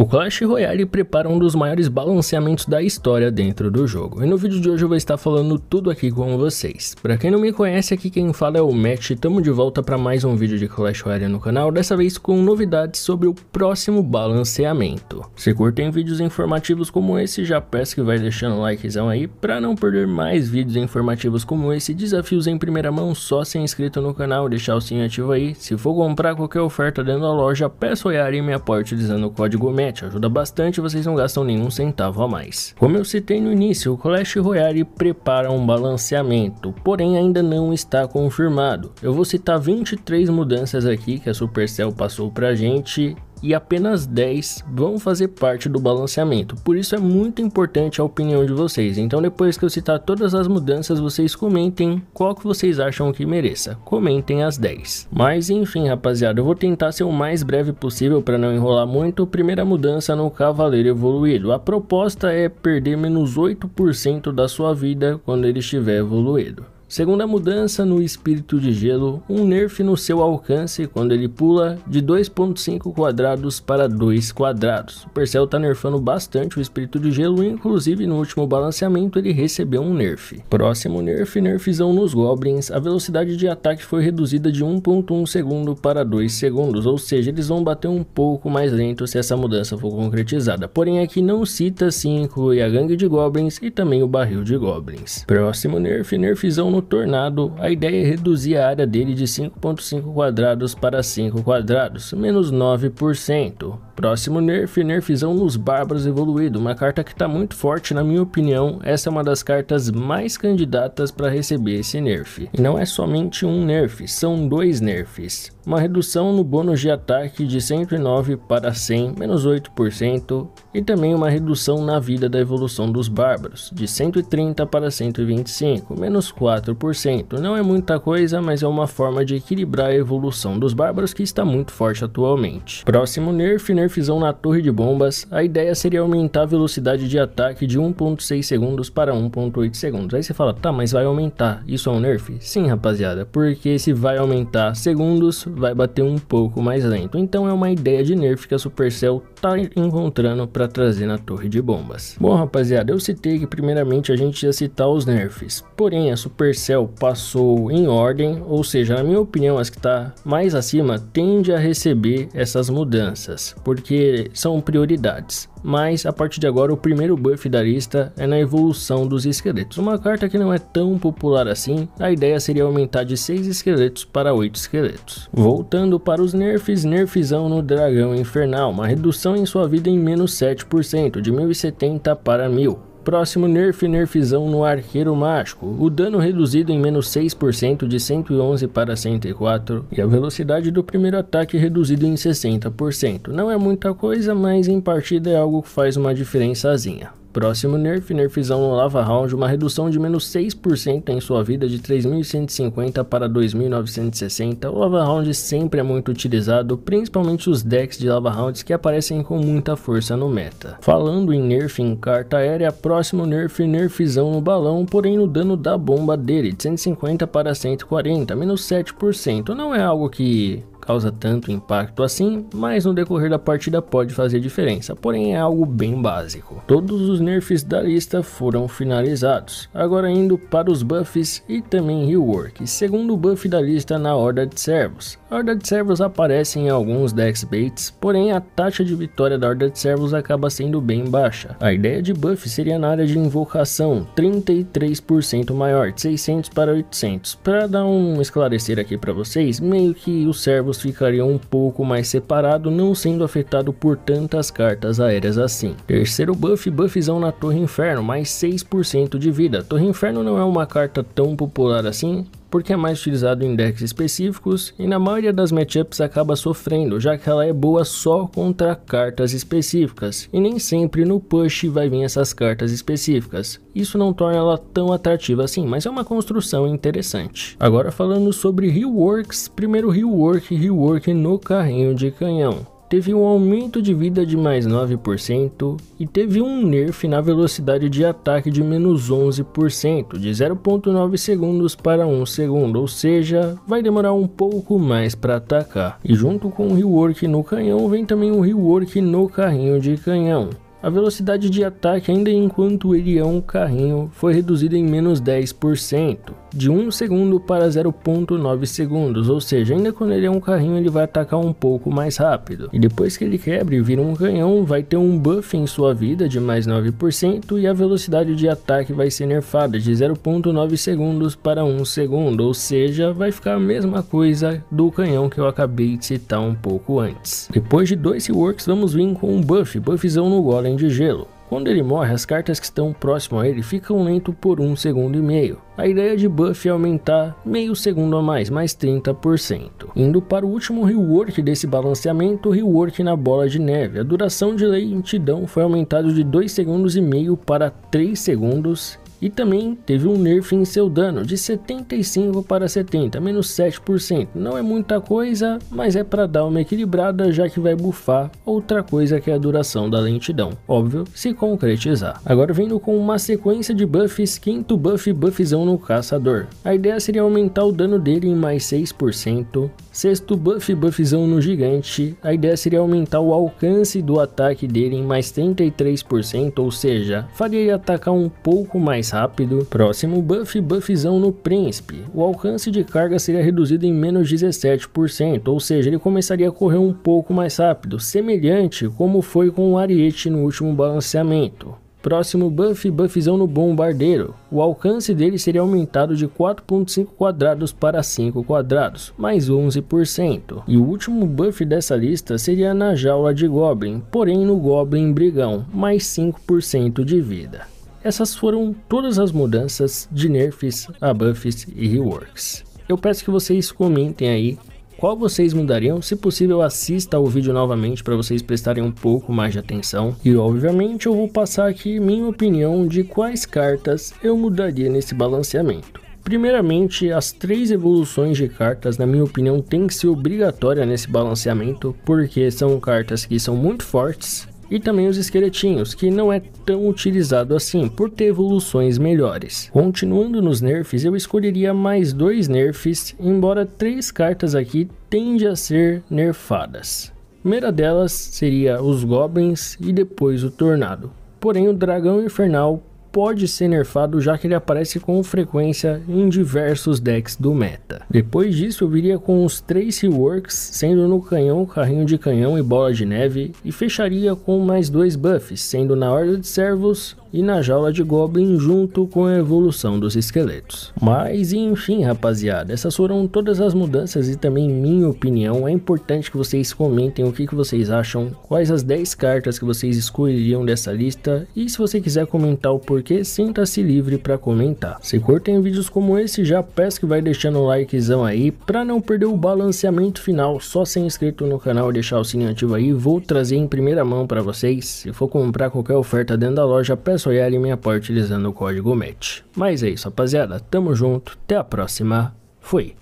O Clash Royale prepara um dos maiores balanceamentos da história dentro do jogo, e no vídeo de hoje eu vou estar falando tudo aqui com vocês. Para quem não me conhece, aqui quem fala é o Matt tamo de volta para mais um vídeo de Clash Royale no canal, dessa vez com novidades sobre o próximo balanceamento. Se curtem vídeos informativos como esse, já peço que vai deixando likezão aí para não perder mais vídeos informativos como esse, desafios em primeira mão, só se inscrito no canal, deixar o sininho ativo aí. Se for comprar qualquer oferta dentro da loja, peço olhar e me apoie utilizando o código MET internet, ajuda bastante e vocês não gastam nenhum centavo a mais. Como eu citei no início, o Clash Royale prepara um balanceamento, porém ainda não está confirmado. Eu vou citar 23 mudanças aqui que a Supercell passou pra gente e apenas 10 vão fazer parte do balanceamento. Por isso é muito importante a opinião de vocês. Então depois que eu citar todas as mudanças, vocês comentem qual que vocês acham que mereça. Comentem as 10. Mas enfim, rapaziada, eu vou tentar ser o mais breve possível para não enrolar muito. Primeira mudança no Cavaleiro Evoluído. A proposta é perder menos 8% da sua vida quando ele estiver evoluído. Segunda mudança no espírito de gelo, um nerf no seu alcance quando ele pula de 2.5 quadrados para 2 quadrados. O Percel tá nerfando bastante o espírito de gelo, inclusive no último balanceamento ele recebeu um nerf. Próximo nerf, nerfzão nos goblins, a velocidade de ataque foi reduzida de 1.1 segundo para 2 segundos, ou seja, eles vão bater um pouco mais lento se essa mudança for concretizada. Porém aqui não cita se inclui a gangue de goblins e também o barril de goblins. Próximo nerf, nerfzão no Tornado, a ideia é reduzir a área dele de 5.5 quadrados para 5 quadrados, menos 9%. Próximo nerf, nerfzão nos Bárbaros Evoluído, uma carta que está muito forte na minha opinião, essa é uma das cartas mais candidatas para receber esse nerf. E não é somente um nerf, são dois nerfs. Uma redução no bônus de ataque de 109 para 100, menos 8%, e também uma redução na vida da evolução dos Bárbaros, de 130 para 125, menos 4%. Não é muita coisa, mas é uma forma de equilibrar a evolução dos Bárbaros que está muito forte atualmente. Próximo nerf, nerf nerfzão na torre de bombas, a ideia seria aumentar a velocidade de ataque de 1.6 segundos para 1.8 segundos. Aí você fala, tá, mas vai aumentar, isso é um nerf? Sim, rapaziada, porque se vai aumentar segundos, vai bater um pouco mais lento. Então é uma ideia de nerf que a Supercell tá encontrando para trazer na torre de bombas. Bom, rapaziada, eu citei que primeiramente a gente ia citar os nerfs, porém a Supercell passou em ordem, ou seja, na minha opinião, as que tá mais acima tende a receber essas mudanças, porque são prioridades mas a partir de agora o primeiro buff da lista é na evolução dos esqueletos. Uma carta que não é tão popular assim, a ideia seria aumentar de 6 esqueletos para 8 esqueletos. Voltando para os nerfs, nerfzão no dragão infernal, uma redução redução em sua vida em menos 7%, de 1070 para 1000. Próximo nerf nerfzão no arqueiro mágico, o dano reduzido em menos 6% de 111 para 104 e a velocidade do primeiro ataque reduzido em 60%. Não é muita coisa, mas em partida é algo que faz uma diferençazinha. Próximo nerf, nerfzão no Lava Round, uma redução de menos 6% em sua vida de 3.150 para 2.960. O Lava Round sempre é muito utilizado, principalmente os decks de Lava Rounds que aparecem com muita força no meta. Falando em nerf em carta aérea, próximo nerf, nerfzão no balão, porém no dano da bomba dele, de 150 para 140, menos 7%. Não é algo que causa tanto impacto assim, mas no decorrer da partida pode fazer diferença, porém é algo bem básico. Todos os nerfs da lista foram finalizados, agora indo para os buffs e também rework, segundo buff da lista na Horda de Servos. A Horda de Servos aparece em alguns decks baits, porém a taxa de vitória da Horda de Servos acaba sendo bem baixa. A ideia de buff seria na área de invocação, 33% maior, de 600 para 800. Para dar um esclarecer aqui para vocês, meio que os servos ambos ficariam um pouco mais separados, não sendo afetado por tantas cartas aéreas assim. Terceiro buff, buffzão na Torre Inferno, mais 6% de vida. Torre Inferno não é uma carta tão popular assim, porque é mais utilizado em decks específicos e na maioria das matchups acaba sofrendo, já que ela é boa só contra cartas específicas, e nem sempre no push vai vir essas cartas específicas. Isso não torna ela tão atrativa assim, mas é uma construção interessante. Agora falando sobre reworks, primeiro rework, rework no carrinho de canhão teve um aumento de vida de mais 9% e teve um nerf na velocidade de ataque de menos 11%, de 0.9 segundos para 1 segundo, ou seja, vai demorar um pouco mais para atacar. E junto com o rework no canhão, vem também o rework no carrinho de canhão. A velocidade de ataque, ainda enquanto ele é um carrinho, foi reduzida em menos 10% de 1 segundo para 0.9 segundos, ou seja, ainda quando ele é um carrinho ele vai atacar um pouco mais rápido. E depois que ele quebra e vira um canhão, vai ter um buff em sua vida de mais 9% e a velocidade de ataque vai ser nerfada de 0.9 segundos para 1 segundo, ou seja, vai ficar a mesma coisa do canhão que eu acabei de citar um pouco antes. Depois de dois reworks, vamos vir com um buff, buffzão no golem de gelo. Quando ele morre, as cartas que estão próximo a ele ficam lento por um segundo e meio. A ideia de buff é aumentar meio segundo a mais, mais 30%. Indo para o último rework desse balanceamento, o rework na bola de neve. A duração de lentidão foi aumentada de 2 segundos e meio para 3 segundos e também teve um nerf em seu dano de 75 para 70, menos 7%. Não é muita coisa, mas é para dar uma equilibrada já que vai bufar outra coisa que é a duração da lentidão. Óbvio, se concretizar. Agora vindo com uma sequência de buffs, quinto buff, buffzão no caçador. A ideia seria aumentar o dano dele em mais 6%. Sexto buff, buffzão no gigante. A ideia seria aumentar o alcance do ataque dele em mais 33%, ou seja, faria ele atacar um pouco mais rápido. Próximo buff, buffzão no príncipe. O alcance de carga seria reduzido em menos 17%, ou seja, ele começaria a correr um pouco mais rápido, semelhante como foi com o Ariete no último balanceamento. Próximo buff, buffzão no bombardeiro. O alcance dele seria aumentado de 4.5 quadrados para 5 quadrados, mais 11%. E o último buff dessa lista seria na jaula de Goblin, porém no Goblin Brigão, mais 5% de vida. Essas foram todas as mudanças de nerfs a buffs e reworks. Eu peço que vocês comentem aí qual vocês mudariam. Se possível, assista o vídeo novamente para vocês prestarem um pouco mais de atenção. E obviamente eu vou passar aqui minha opinião de quais cartas eu mudaria nesse balanceamento. Primeiramente, as três evoluções de cartas, na minha opinião, têm que ser obrigatória nesse balanceamento, porque são cartas que são muito fortes, e também os esqueletinhos, que não é tão utilizado assim por ter evoluções melhores. Continuando nos nerfs, eu escolheria mais dois nerfs, embora três cartas aqui tende a ser nerfadas. A primeira delas seria os Goblins e depois o Tornado. Porém, o Dragão Infernal pode ser nerfado já que ele aparece com frequência em diversos decks do meta. Depois disso eu viria com os três reworks, sendo no canhão, carrinho de canhão e bola de neve, e fecharia com mais dois buffs, sendo na Horda de Servos e na Jaula de Goblin junto com a evolução dos esqueletos. Mas enfim rapaziada, essas foram todas as mudanças e também minha opinião, é importante que vocês comentem o que, que vocês acham, quais as 10 cartas que vocês escolheriam dessa lista, e se você quiser comentar o porquê porquê, sinta-se livre para comentar. Se curtem vídeos como esse, já peço que vai deixando um likezão aí para não perder o balanceamento final. Só ser inscrito no canal e deixar o sininho ativo aí, vou trazer em primeira mão para vocês. Se for comprar qualquer oferta dentro da loja, peço em minha parte utilizando o código MET. Mas é isso, rapaziada. Tamo junto, até a próxima. Fui.